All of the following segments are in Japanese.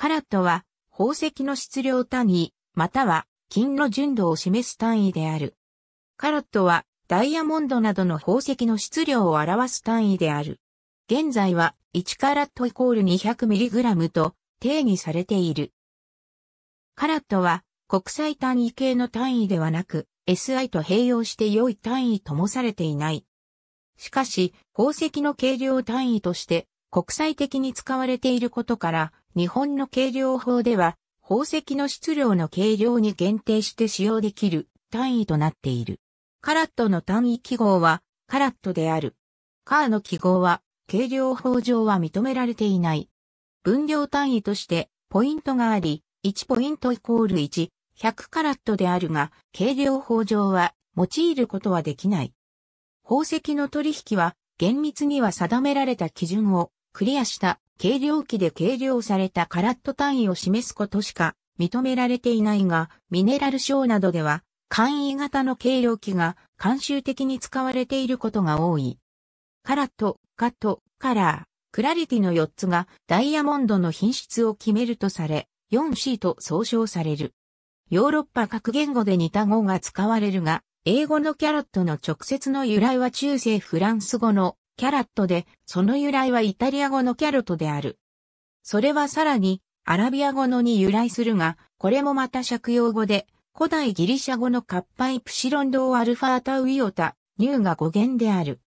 カラットは、宝石の質量単位、または、金の純度を示す単位である。カラットは、ダイヤモンドなどの宝石の質量を表す単位である。現在は、1カラットイコール 200mg と定義されている。カラットは、国際単位系の単位ではなく、SI と併用して良い単位ともされていない。しかし、宝石の計量単位として国際的に使われていることから、日本の計量法では、宝石の質量の計量に限定して使用できる単位となっている。カラットの単位記号はカラットである。カーの記号は計量法上は認められていない。分量単位としてポイントがあり、1ポイントイコール1、100カラットであるが、計量法上は用いることはできない。宝石の取引は厳密には定められた基準をクリアした計量器で計量されたカラット単位を示すことしか認められていないが、ミネラルショーなどでは、簡易型の計量器が慣習的に使われていることが多い。カラット、カット、カラー、クラリティの4つがダイヤモンドの品質を決めるとされ、4C と総称される。ヨーロッパ各言語で似た語が使われるが、英語のキャロットの直接の由来は中世フランス語のキャラットで、その由来はイタリア語のキャロトである。それはさらに、アラビア語のに由来するが、これもまた借用語で、古代ギリシャ語のカッパイプシロンドーアルファータウイオタ、ニューが語源である。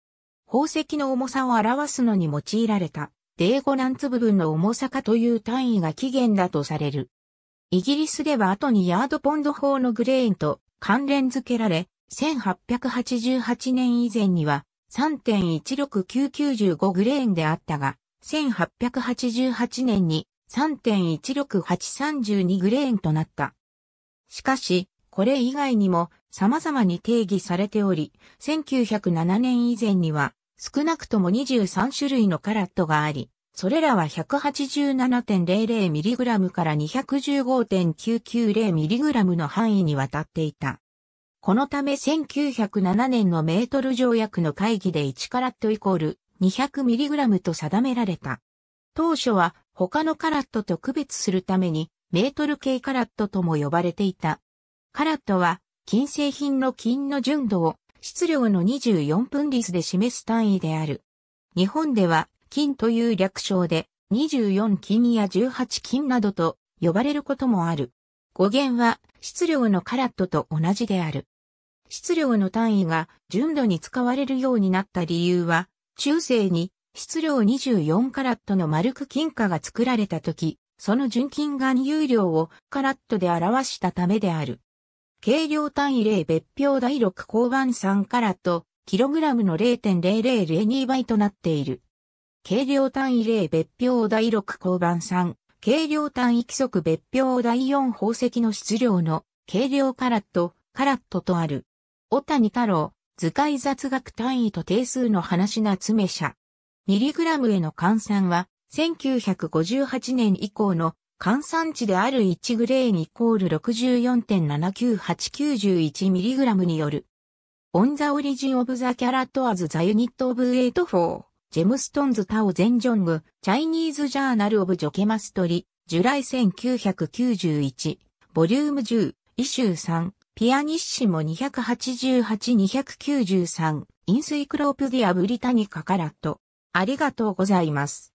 宝石の重さを表すのに用いられた、デーゴナンツ部分の重さかという単位が起源だとされる。イギリスでは後にヤードポンド法のグレーンと関連付けられ、1888年以前には3.16995グレーンであったが、1888年に3.16832グレーンとなった。しかし、これ以外にも様々に定義されており、1907年以前には少なくとも23種類のカラットがあり、それらは 187.00mg から 215.990mg の範囲にわたっていた。このため1907年のメートル条約の会議で1カラットイコール 200mg と定められた。当初は他のカラットと区別するためにメートル系カラットとも呼ばれていた。カラットは金製品の金の純度を質量の24分率で示す単位である。日本では金という略称で24金や18金などと呼ばれることもある。語源は質量のカラットと同じである。質量の単位が純度に使われるようになった理由は、中世に質量24カラットの丸く金貨が作られた時、その純金含有量をカラットで表したためである。軽量単位例別表第6交番3カラット、キログラムの0.0002倍となっている。軽量単位例別表第6交番3、軽量単位規則別表第4宝石の質量の軽量カラット、カラットとある。小谷太郎、図解雑学単位と定数の話な詰め者。ミリグラムへの換算は、1958年以降の換算値である1グレーンイコール64.79891ミリグラムによる。オンザオリジンオブザキャラットアズザユニットオブエイトフォー、ジェムストンズタオゼンジョング、チャイニーズジャーナルオブジョケマストリ、ジュライ1991、ボリューム10、イシュー3。ピアニッシモ288-293、インスイクロープディアブリタニカラット。ありがとうございます。